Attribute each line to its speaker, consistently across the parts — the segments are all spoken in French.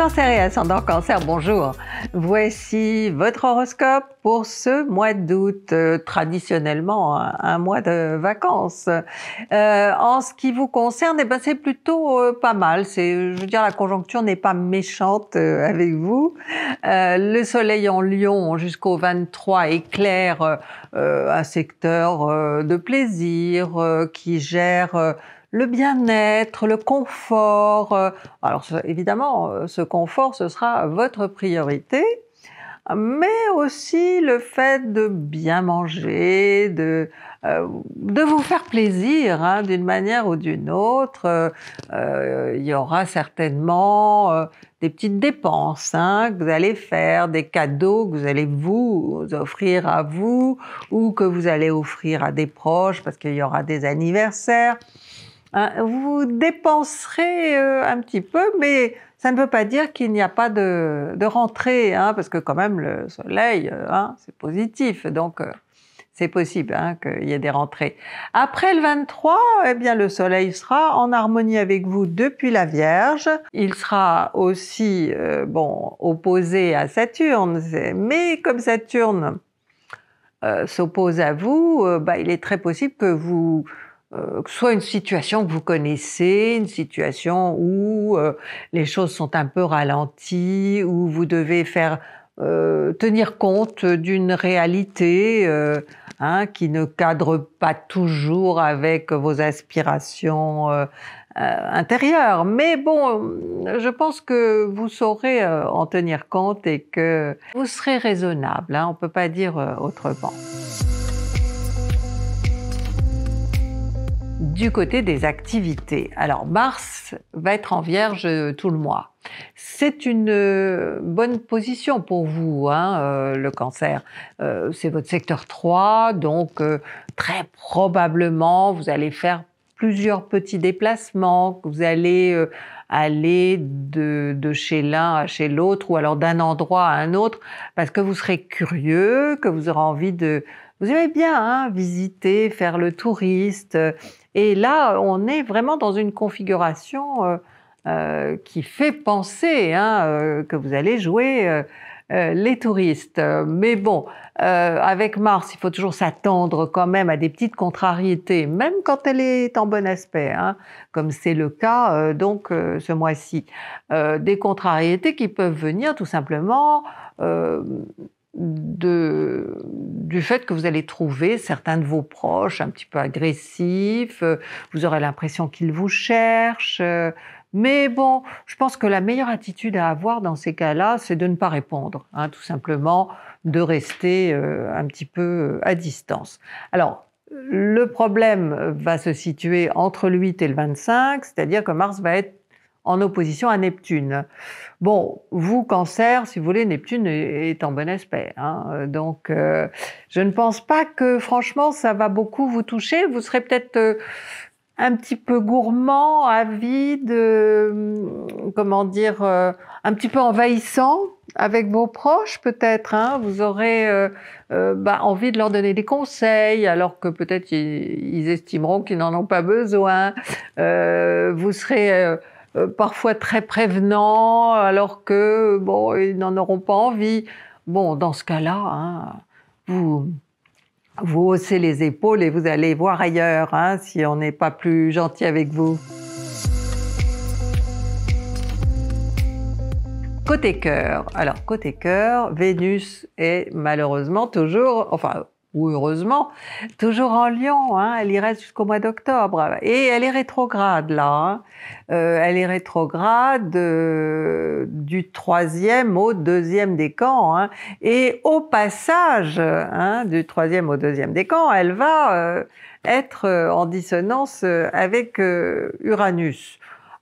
Speaker 1: Cancer et ascendant cancer, bonjour. Voici votre horoscope pour ce mois d'août, euh, traditionnellement un, mois de vacances. Euh, en ce qui vous concerne, eh ben, c'est plutôt euh, pas mal. C'est, je veux dire, la conjoncture n'est pas méchante avec vous. le soleil en Lyon jusqu'au 23 éclaire un secteur de plaisir qui gère le bien-être, le confort. Euh, alors évidemment, euh, ce confort, ce sera votre priorité, mais aussi le fait de bien manger, de, euh, de vous faire plaisir hein, d'une manière ou d'une autre. il y aura certainement des petites dépenses hein, que vous allez faire, des cadeaux que vous allez vous offrir à vous ou que vous allez offrir à des proches parce qu'il y aura des anniversaires. Hein, vous dépenserez euh, un petit peu, mais ça ne veut pas dire qu'il n'y a pas de, de rentrée, hein, parce que quand même le soleil, euh, hein, c'est positif, donc euh, c'est possible hein, qu'il y ait des rentrées. Après le 23, eh bien le soleil sera en harmonie avec vous depuis la Vierge. Il sera aussi bon opposé à Saturne, mais comme Saturne s'oppose à vous, bah, il est très possible que vous euh, soit une situation que vous connaissez, une situation où euh, les choses sont un peu ralenties, où vous devez faire euh, tenir compte d'une réalité hein, qui ne cadre pas toujours avec vos aspirations intérieures. Mais bon, je pense que vous saurez en tenir compte et que vous serez raisonnable. Hein, on ne peut pas dire autrement. Du côté des activités, alors Mars va être en Vierge tout le mois. C'est une euh, bonne position pour vous, hein, euh, le cancer. Euh, c'est votre secteur 3, donc très probablement vous allez faire plusieurs petits déplacements, que vous allez euh, aller de, de chez l'un à chez l'autre ou alors d'un endroit à un autre, parce que vous serez curieux, que vous aurez envie de... Vous aimez bien hein, visiter, faire le touriste. Et là, on est vraiment dans une configuration euh, euh, qui fait penser hein, que vous allez jouer euh, les touristes. Mais bon, euh, avec Mars, il faut toujours s'attendre quand même à des petites contrariétés, même quand elle est en bon aspect, hein, comme c'est le cas euh, donc ce mois-ci. des contrariétés qui peuvent venir tout simplement du fait que vous allez trouver certains de vos proches un petit peu agressifs, vous aurez l'impression qu'ils vous cherchent. Mais bon, je pense que la meilleure attitude à avoir dans ces cas-là, c'est de ne pas répondre, hein, tout simplement, de rester euh, un petit peu euh, à distance. Alors, le problème euh, va se situer entre le 8 et le 25, c'est-à-dire que Mars va être en opposition à Neptune. Bon, vous, cancer, si vous voulez, Neptune est en bon aspect. Hein. donc, je ne pense pas que, franchement, ça va beaucoup vous toucher. Vous serez peut-être un petit peu gourmand, avide, euh, comment dire, euh, un petit peu envahissant avec vos proches peut-être. Hein. vous aurez euh, euh, bah, envie de leur donner des conseils alors que peut-être ils, estimeront qu'ils n'en ont pas besoin. vous serez parfois très prévenant alors que bon ils n'en auront pas envie. Bon, dans ce cas-là, hein, vous vous haussez les épaules et vous allez voir ailleurs hein, si on n'est pas plus gentil avec vous. Côté cœur, alors côté cœur, Vénus est malheureusement toujours, enfin ou heureusement, toujours en Lyon. Hein, elle y reste jusqu'au mois d'octobre. Et elle est rétrograde, là. Hein. Euh, elle est rétrograde du euh, du troisième au deuxième décan. Hein. Et au passage hein, du troisième au deuxième décan, elle va euh, être en dissonance avec Uranus.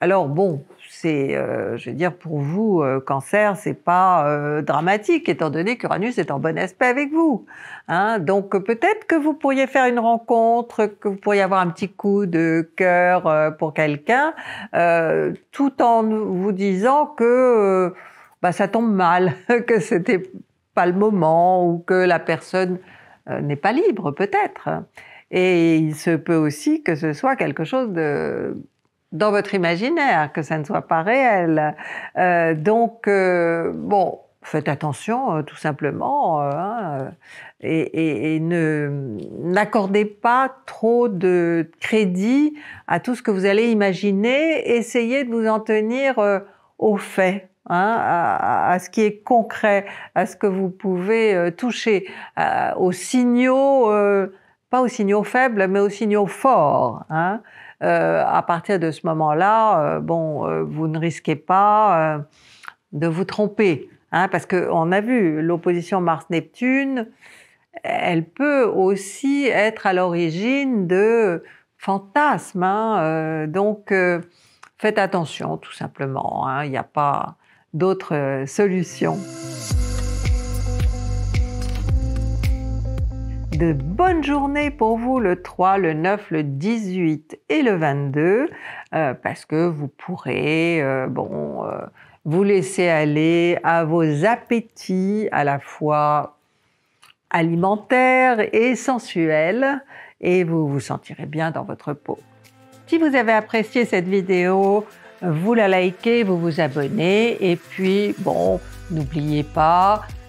Speaker 1: Alors bon, c'est, euh, je veux dire, pour vous, euh, cancer, c'est pas euh, dramatique, étant donné qu'Uranus est en bon aspect avec vous. Hein. Donc peut-être que vous pourriez faire une rencontre, que vous pourriez avoir un petit coup de cœur pour quelqu'un, tout en vous disant que bah, ça tombe mal, que c'était pas le moment ou que la personne n'est pas libre, peut-être. Et il se peut aussi que ce soit quelque chose de dans votre imaginaire, que ça ne soit pas réel. Euh, donc, euh, bon, faites attention euh, tout simplement euh, hein, et, et, ne n'accordez pas trop de crédit à tout ce que vous allez imaginer. Essayez de vous en tenir aux faits. Hein, à, ce qui est concret, à ce que vous pouvez toucher, aux signaux, pas aux signaux faibles, mais aux signaux forts. Hein. Euh, à partir de ce moment-là, euh, bon, euh, vous ne risquez pas de vous tromper. Hein, parce qu'on a vu l'opposition Mars-Neptune, elle peut aussi être à l'origine de fantasmes. Hein, donc, faites attention, tout simplement. Hein, il n'y a pas d'autre solution. de bonnes journées pour vous le 3, le 9, le 18 et le 22, euh, parce que vous pourrez, euh, bon, euh, vous laisser aller à vos appétits à la fois alimentaires et sensuels, et vous vous sentirez bien dans votre peau. Si vous avez apprécié cette vidéo, vous la likez, vous vous abonnez, et puis, bon, n'oubliez pas,